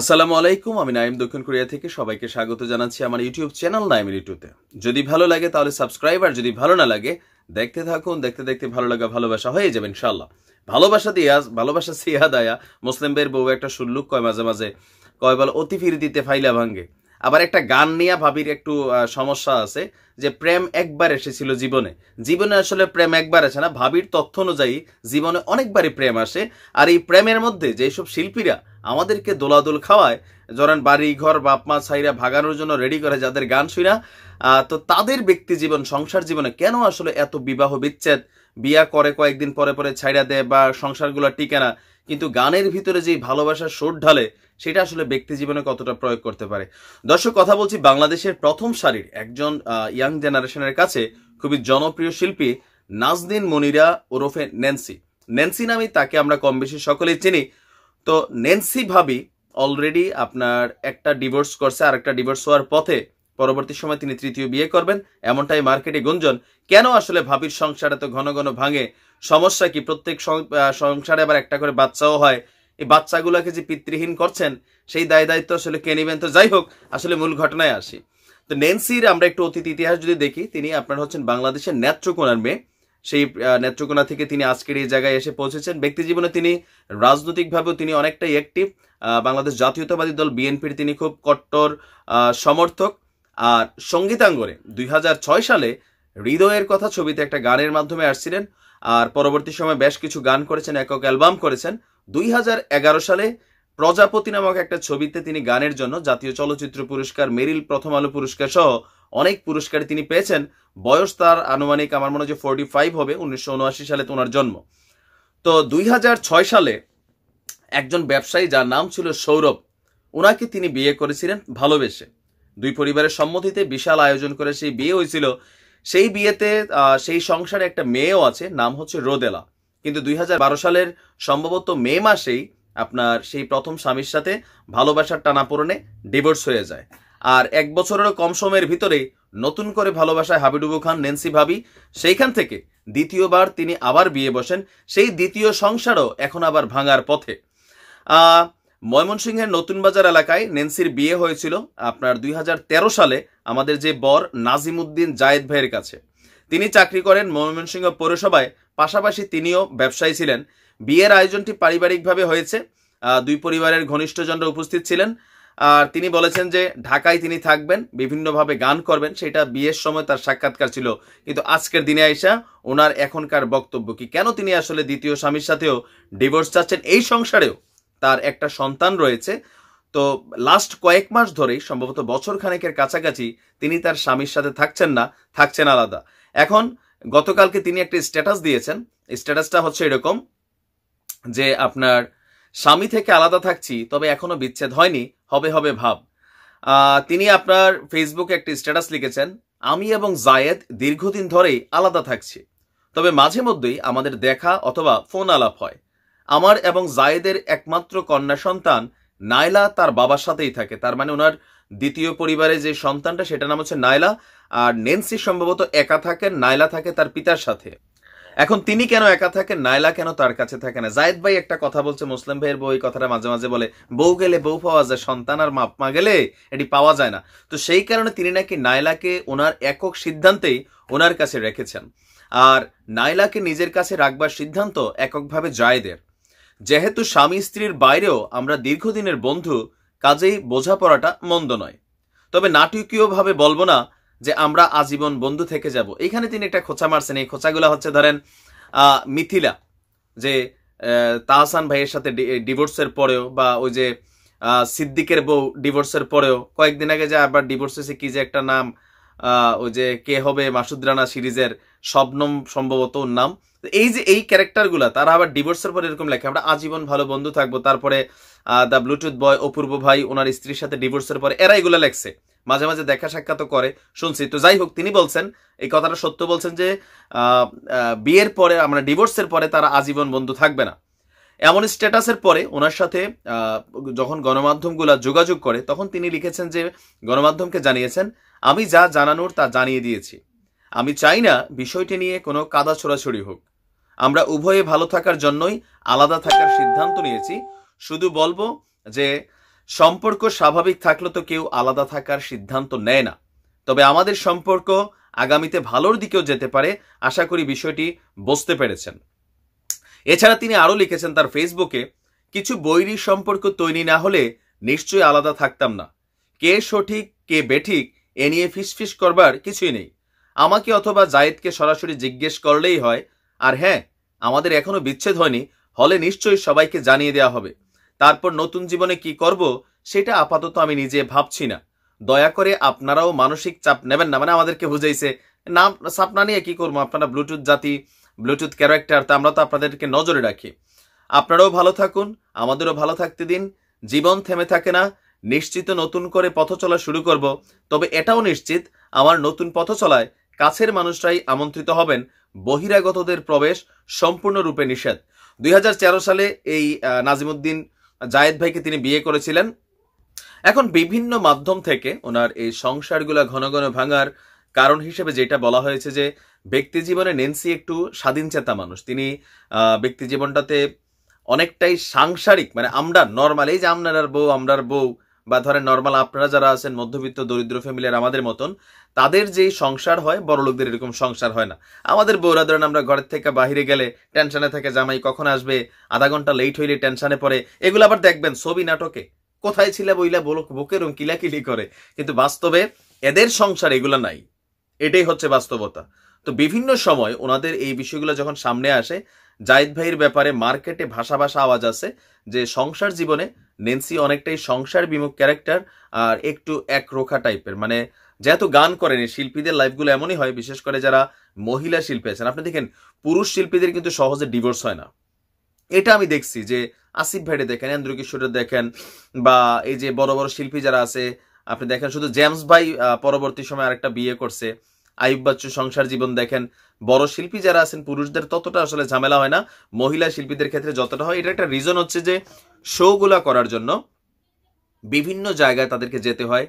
আসসালামু আলাইকুম আমি নাইম দক্ষিণ কোরিয়া থেকে সবাইকে স্বাগত জানাচ্ছি আমার ইউটিউব চ্যানেল নাইম ইউটিউতে যদি ভালো লাগে তাহলে সাবস্ক্রাইব আর যদি ভালো না লাগে দেখতে থাকুন দেখতে দেখতে ভালো লাগা ভালোবাসা হয়ে যাবে ইনশাল্লাহ ভালোবাসা দিয়া ভালোবাসা সিয়া দায়া মুসলিমদের বউ একটা সুল্লুক কয় মাঝে মাঝে কয় বল অতি দিতে ফাইলা ভাঙ্গে আবার একটা গান নিয়ে ভাবির একটু সমস্যা আছে যে প্রেম একবার এসেছিল জীবনে জীবনে আসলে প্রেম একবার আসে না ভাবির তথ্য অনুযায়ী জীবনে অনেকবারই প্রেম আসে আর এই প্রেমের মধ্যে যেসব শিল্পীরা আমাদেরকে দোলাদোল খাওয়ায় ধরেন বাড়ি ঘর বাপ মা ছাইরা ভাগানোর জন্য রেডি করে যাদের গান শুনা তো তাদের ব্যক্তি জীবন সংসার জীবনে কেন আসলে এত বিবাহ বিচ্ছেদ বিয়া করে কয়েকদিন পরে পরে ছাইড়া দেয় বা সংসারগুলো টিকে না কিন্তু গানের ভিতরে যে ভালোবাসার সোর ঢালে সেটা আসলে ব্যক্তি জীবনে কতটা প্রয়োগ করতে পারে দর্শক কথা বলছি বাংলাদেশের প্রথম সারির একজন ইয়াং জেনারেশনের কাছে খুবই জনপ্রিয় শিল্পী নাজদিন মনিরা ওরফে নেন্সি নেন্সি নামে তাকে আমরা কম বেশি সকলেই চিনি তো নেন্সি ভাবি অলরেডি আপনার একটা ডিভোর্স করছে আর একটা ডিভোর্স হওয়ার পথে পরবর্তী সময় তিনি তৃতীয় বিয়ে করবেন এমনটাই মার্কেটে গুঞ্জন কেন আসলে ভাবির সংসার এত ঘন ঘন ভাঙে সমস্যা কি প্রত্যেক সংসারে আবার একটা করে বাচ্চাও হয় এই বাচ্চাগুলোকে যে পিতৃহীন করছেন সেই দায় দায়িত্ব আসলে কে নেবেন তো যাই হোক আসলে মূল ঘটনায় আসি তো নেন্সির আমরা একটু অতীত ইতিহাস যদি দেখি তিনি আপনার হচ্ছেন বাংলাদেশের নেত্রকোনার মেয়ে সেই নেত্রকোনা থেকে তিনি আজকের এই জায়গায় এসে পৌঁছেছেন ব্যক্তি জীবনে তিনি রাজনৈতিকভাবেও তিনি অনেকটাই অ্যাক্টিভ বাংলাদেশ জাতীয়তাবাদী দল বিএনপির তিনি খুব কট্টর সমর্থক আর সঙ্গীতাঙ্গনে দুই সালে হৃদয়ের কথা ছবিতে একটা গানের মাধ্যমে আসছিলেন আর পরবর্তী সময় বেশ কিছু গান করেছেন একক অ্যালবাম করেছেন দুই সালে প্রজাপতি নামক একটা ছবিতে তিনি গানের জন্য জাতীয় চলচ্চিত্র পুরস্কার মেরিল প্রথম আলো পুরস্কার সহ অনেক পুরস্কার তিনি পেয়েছেন বয়স তার আনুমানিক আমার মনে হয় ফোরটি ফাইভ হবে উনিশশো সালে তোনার জন্ম তো দুই সালে একজন ব্যবসায়ী যার নাম ছিল সৌরভ ওনাকে তিনি বিয়ে করেছিলেন ভালোবেসে দুই পরিবারের সম্মতিতে বিশাল আয়োজন করে সেই বিয়ে হয়েছিল সেই বিয়েতে সেই সংসারে একটা মেয়েও আছে নাম হচ্ছে রোদেলা কিন্তু দুই সালের সম্ভবত মে মাসেই আপনার সেই প্রথম স্বামীর সাথে ভালোবাসার টানাপোড়নে ডিভোর্স হয়ে যায় আর এক বছরেরও কম সময়ের ভিতরেই নতুন করে ভালোবাসায় হাবিডুবু খান নেন্সি ভাবি সেইখান থেকে দ্বিতীয়বার তিনি আবার বিয়ে বসেন সেই দ্বিতীয় সংসারও এখন আবার ভাঙার পথে ময়মনসিংহের নতুন বাজার এলাকায় নেন্সির বিয়ে হয়েছিল আপনার দুই সালে আমাদের যে বর নাজিমুদ্দিন জায়েদ ভাইয়ের কাছে তিনি চাকরি করেন ময়মনসিংহ পৌরসভায় পাশাপাশি তিনিও ব্যবসায়ী ছিলেন বিয়ের আয়োজনটি পারিবারিকভাবে হয়েছে দুই পরিবারের ঘনিষ্ঠজনরা উপস্থিত ছিলেন আর তিনি বলেছেন যে ঢাকায় তিনি থাকবেন বিভিন্নভাবে গান করবেন সেটা বিয়ের সময় তার সাক্ষাৎকার ছিল কিন্তু আজকের দিনে আইসা ওনার এখনকার বক্তব্য কি কেন তিনি আসলে দ্বিতীয় স্বামীর সাথেও ডিভোর্স চাচ্ছেন এই সংসারেও তার একটা সন্তান রয়েছে তো লাস্ট কয়েক মাস ধরেই সম্ভবত বছর খানেকের কাছাকাছি তিনি তার স্বামীর সাথে থাকছেন না থাকছেন আলাদা এখন গতকালকে তিনি একটা স্ট্যাটাস দিয়েছেন স্ট্যাটাসটা হচ্ছে এরকম যে আপনার স্বামী থেকে আলাদা থাকছি তবে এখনো বিচ্ছেদ হয়নি হবে হবে ভাব তিনি আপনার ফেসবুকে একটি স্ট্যাটাস লিখেছেন আমি এবং জায়েদ দীর্ঘদিন ধরেই আলাদা থাকছি তবে মাঝে মধ্যেই আমাদের দেখা অথবা ফোন আলাপ হয় আমার এবং জায়েদের একমাত্র কন্যা সন্তান নাইলা তার বাবার সাথেই থাকে তার মানে ওনার দ্বিতীয় পরিবারে যে সন্তানটা সেটা নাম হচ্ছে নাইলা আর নেন্সি সম্ভবত একা থাকেন নাইলা থাকে তার পিতার সাথে এখন তিনি কেন একা থাকেন নাইলা কেন তার কাছে থাকে না জায়দ ভাই একটা কথা বলছে মুসলিম ভাইয়ের বই কথাটা মাঝে মাঝে বলে বউ গেলে বউ পাওয়া যায় সন্তান আর মাপ মা গেলে এটি পাওয়া যায় না তো সেই কারণে তিনি নাকি নাইলাকে ওনার একক সিদ্ধান্তেই ওনার কাছে রেখেছেন আর নাইলাকে নিজের কাছে রাখবার সিদ্ধান্ত এককভাবে জায়দের যেহেতু স্বামী স্ত্রীর বাইরেও আমরা দীর্ঘদিনের বন্ধু কাজেই বোঝাপড়াটা মন্দ নয় তবে নাটকীয়ভাবে বলবো না যে আমরা আজীবন বন্ধু থেকে যাব এখানে তিনি একটা খোঁচা মারছেন এই খোঁচাগুলো হচ্ছে ধরেন মিথিলা যে তাহসান ভাইয়ের সাথে ডিভোর্সের পরেও বা ওই যে সিদ্দিকের বউ ডিভোর্সের পরেও কয়েকদিন আগে যে আবার ডিভোর্স হয়েছে কি যে একটা নাম ওই যে কে হবে মাসুদ রানা সিরিজের স্বপ্নম সম্ভবত ওর নাম এই যে এই ক্যারেক্টারগুলো তারা আবার ডিভোর্সের পরে এরকম লেখে আমরা আজীবন ভালো বন্ধু থাকবো তারপরে দ্য ব্লুটুথ বয় অপূর্ব ভাই ওনার স্ত্রীর সাথে ডিভোর্সের পরে এরা এগুলো লেখছে মাঝে মাঝে দেখা সাক্ষাৎ করে শুনছি তো যাই হোক তিনি বলছেন এই কথাটা সত্য বলছেন যে বিয়ের পরে আমরা ডিভোর্সের পরে তারা আজীবন বন্ধু থাকবে না এমন স্ট্যাটাসের পরে ওনার সাথে যখন গণমাধ্যমগুলা যোগাযোগ করে তখন তিনি লিখেছেন যে গণমাধ্যমকে জানিয়েছেন আমি যা জানানোর তা জানিয়ে দিয়েছি আমি চাই না বিষয়টি নিয়ে কোনো কাদা ছোড়াছড়ি হোক আমরা উভয়ে ভালো থাকার জন্যই আলাদা থাকার সিদ্ধান্ত নিয়েছি শুধু বলবো যে সম্পর্ক স্বাভাবিক থাকলে তো কেউ আলাদা থাকার সিদ্ধান্ত নেয় না তবে আমাদের সম্পর্ক আগামীতে ভালোর দিকেও যেতে পারে আশা করি বিষয়টি বুঝতে পেরেছেন এছাড়া তিনি আরও লিখেছেন তার ফেসবুকে কিছু বৈরী সম্পর্ক তৈরি না হলে নিশ্চয়ই আলাদা থাকতাম না কে সঠিক কে বেঠিক এ নিয়ে ফিসফিস করবার কিছুই নেই আমাকে অথবা জায়েদকে সরাসরি জিজ্ঞেস করলেই হয় আর হ্যাঁ আমাদের এখনো বিচ্ছেদ হয়নি হলে নিশ্চয়ই সবাইকে জানিয়ে দেওয়া হবে তারপর নতুন জীবনে কি করব সেটা আপাতত আমি নিজে ভাবছি না দয়া করে আপনারাও মানসিক চাপ নেবেন না মানে আমাদেরকে বুঝাইছে না সাপনা নিয়ে কি করবো আপনারা ব্লুটুথ জাতি ব্লুটুথ ক্যারেক্টার তা আমরা তো আপনাদেরকে নজরে রাখি আপনারাও ভালো থাকুন আমাদেরও ভালো থাকতে দিন জীবন থেমে থাকে না নিশ্চিত নতুন করে পথ চলা শুরু করব তবে এটাও নিশ্চিত আমার নতুন পথ চলায় কাছের মানুষরাই আমন্ত্রিত হবেন বহিরাগতদের প্রবেশ সম্পূর্ণরূপে নিষেধ দুই সালে এই নাজিমুদ্দিন জায়েদ ভাইকে তিনি বিয়ে করেছিলেন এখন বিভিন্ন মাধ্যম থেকে ওনার এই সংসারগুলা ঘন ঘন ভাঙার কারণ হিসেবে যেটা বলা হয়েছে যে ব্যক্তি জীবনে নেন্সি একটু স্বাধীন চেতা মানুষ তিনি ব্যক্তি জীবনটাতে অনেকটাই সাংসারিক মানে আমরা নর্মাল এই যে আপনার বউ আমরার বউ বা ধরেন নর্মাল আপনারা যারা আছেন মধ্যবিত্ত দরিদ্র ফ্যামিলির আমাদের মতন তাদের যেই সংসার হয় বড় লোকদের এরকম সংসার হয় না আমাদের বউরা ধরেন আমরা ঘরের থেকে বাহিরে গেলে টেনশনে থাকে জামাই কখন আসবে আধা ঘন্টা লেট হইলে টেনশনে পড়ে এগুলো আবার দেখবেন ছবি নাটকে কোথায় ছিলে বইলা বোলক বুকের কিলাকিলি করে কিন্তু বাস্তবে এদের সংসার এগুলো নাই এটাই হচ্ছে বাস্তবতা তো বিভিন্ন সময় ওনাদের এই বিষয়গুলো যখন সামনে আসে জাহিদ ভাইয়ের ব্যাপারে মার্কেটে ভাষা ভাষা আওয়াজ আছে যে সংসার জীবনে নেন্সি অনেকটাই সংসার বিমুখ ক্যারেক্টার আর একটু একরোখা টাইপের মানে যেহেতু গান করেনি শিল্পীদের লাইফগুলো এমনই হয় বিশেষ করে যারা মহিলা শিল্পী আছেন আপনি দেখেন পুরুষ শিল্পীদের কিন্তু সহজে ডিভোর্স হয় না এটা আমি দেখছি যে আসিফ ভাইডে দেখেন এন্দ্র কিশোরের দেখেন বা এই যে বড় বড় শিল্পী যারা আছে আপনি দেখেন শুধু জেমস ভাই পরবর্তী সময় আরেকটা বিয়ে করছে আয়ুব বাচ্চু সংসার জীবন দেখেন বড় শিল্পী যারা আছেন পুরুষদের ততটা আসলে ঝামেলা হয় না মহিলা শিল্পীদের ক্ষেত্রে যতটা হয় এটা একটা রিজন হচ্ছে যে শোগুলা করার জন্য বিভিন্ন জায়গায় তাদেরকে যেতে হয়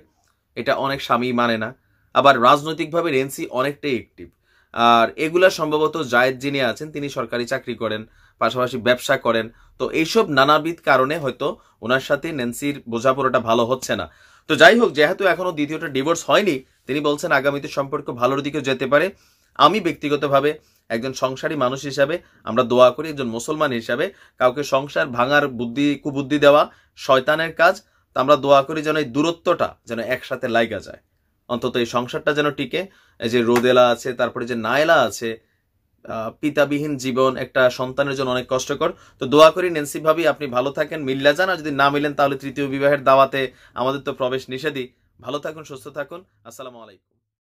এটা অনেক স্বামী মানে না আবার রাজনৈতিকভাবে রেন্সি অনেকটাই অ্যাক্টিভ আর এগুলা সম্ভবত জায়েদ যিনি আছেন তিনি সরকারি চাকরি করেন পাশাপাশি ব্যবসা করেন তো এইসব নানাবিধ কারণে হয়তো ওনার সাথে নেন্সির বোঝাপড়াটা ভালো হচ্ছে না তো যাই হোক যেহেতু এখনো দ্বিতীয়টা ডিভোর্স হয়নি তিনি বলছেন আগামীতে সম্পর্ক ভালোর দিকে যেতে পারে আমি ব্যক্তিগতভাবে একজন সংসারী মানুষ হিসাবে আমরা দোয়া করি একজন মুসলমান হিসাবে কাউকে সংসার ভাঙার বুদ্ধি কুবুদ্ধি দেওয়া শয়তানের কাজ তা আমরা দোয়া করি যেন এই দূরত্বটা যেন একসাথে লাইগা যায় অন্তত এই সংসারটা যেন টিকে এই যে রোদেলা আছে তারপরে যে নায়লা আছে পিতাবিহীন জীবন একটা সন্তানের জন্য অনেক কষ্টকর তো দোয়া করি নেন্সি ভাবি আপনি ভালো থাকেন মিল্লা যান আর যদি না মিলেন তাহলে তৃতীয় বিবাহের দাওয়াতে আমাদের তো প্রবেশ নিষেধই ভালো থাকুন সুস্থ থাকুন আসসালামু আলাইকুম